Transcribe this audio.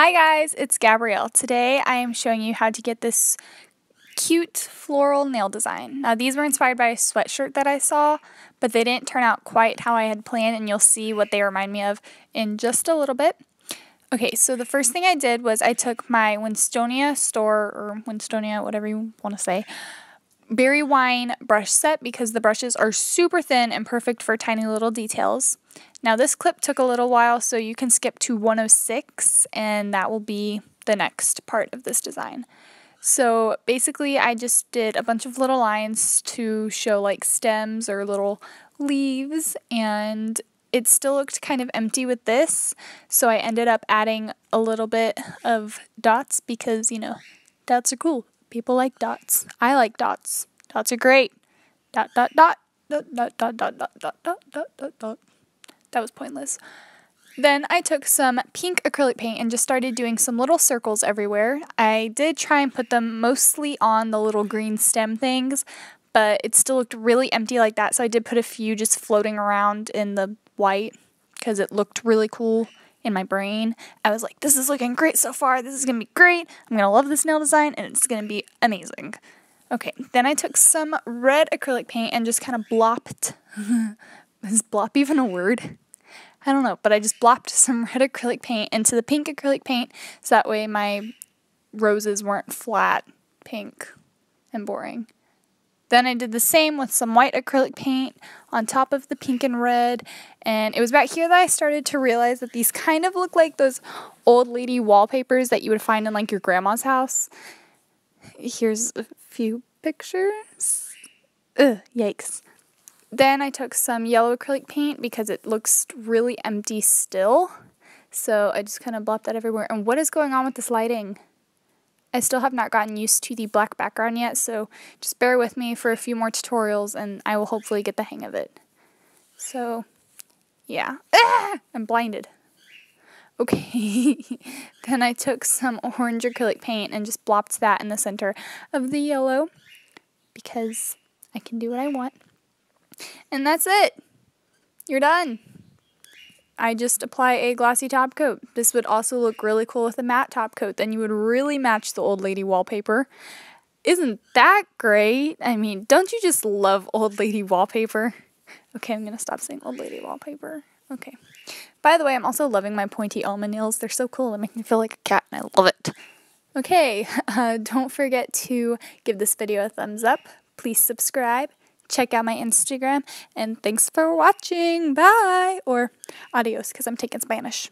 Hi guys, it's Gabrielle. Today I am showing you how to get this cute floral nail design. Now these were inspired by a sweatshirt that I saw, but they didn't turn out quite how I had planned and you'll see what they remind me of in just a little bit. Okay, so the first thing I did was I took my Winstonia store or Winstonia, whatever you want to say, Berry Wine brush set because the brushes are super thin and perfect for tiny little details. Now this clip took a little while so you can skip to 106 and that will be the next part of this design. So basically I just did a bunch of little lines to show like stems or little leaves and it still looked kind of empty with this so I ended up adding a little bit of dots because you know dots are cool. People like dots. I like dots. Dots are great. Dot dot dot dot dot dot dot dot dot dot dot dot That was pointless. Then I took some pink acrylic paint and just started doing some little circles everywhere. I did try and put them mostly on the little green stem things, but it still looked really empty like that. So I did put a few just floating around in the white because it looked really cool in my brain. I was like, this is looking great so far. This is going to be great. I'm going to love this nail design and it's going to be amazing. Okay, then I took some red acrylic paint and just kind of blopped. is blop even a word? I don't know, but I just blopped some red acrylic paint into the pink acrylic paint so that way my roses weren't flat, pink, and boring. Then I did the same with some white acrylic paint on top of the pink and red. And it was back here that I started to realize that these kind of look like those old lady wallpapers that you would find in like your grandma's house. Here's a few pictures. Ugh, yikes. Then I took some yellow acrylic paint because it looks really empty still. So I just kind of blopped that everywhere. And what is going on with this lighting? I still have not gotten used to the black background yet, so just bear with me for a few more tutorials and I will hopefully get the hang of it. So, yeah. Ah! I'm blinded. Okay, then I took some orange acrylic paint and just blopped that in the center of the yellow because I can do what I want. And that's it. You're done. I just apply a glossy top coat. This would also look really cool with a matte top coat. Then you would really match the old lady wallpaper. Isn't that great? I mean, don't you just love old lady wallpaper? Okay, I'm gonna stop saying old lady wallpaper. Okay. By the way, I'm also loving my pointy almond nails. They're so cool. They make me feel like a cat, and I love it. Okay, uh, don't forget to give this video a thumbs up. Please subscribe check out my Instagram. And thanks for watching. Bye. Or adios, because I'm taking Spanish.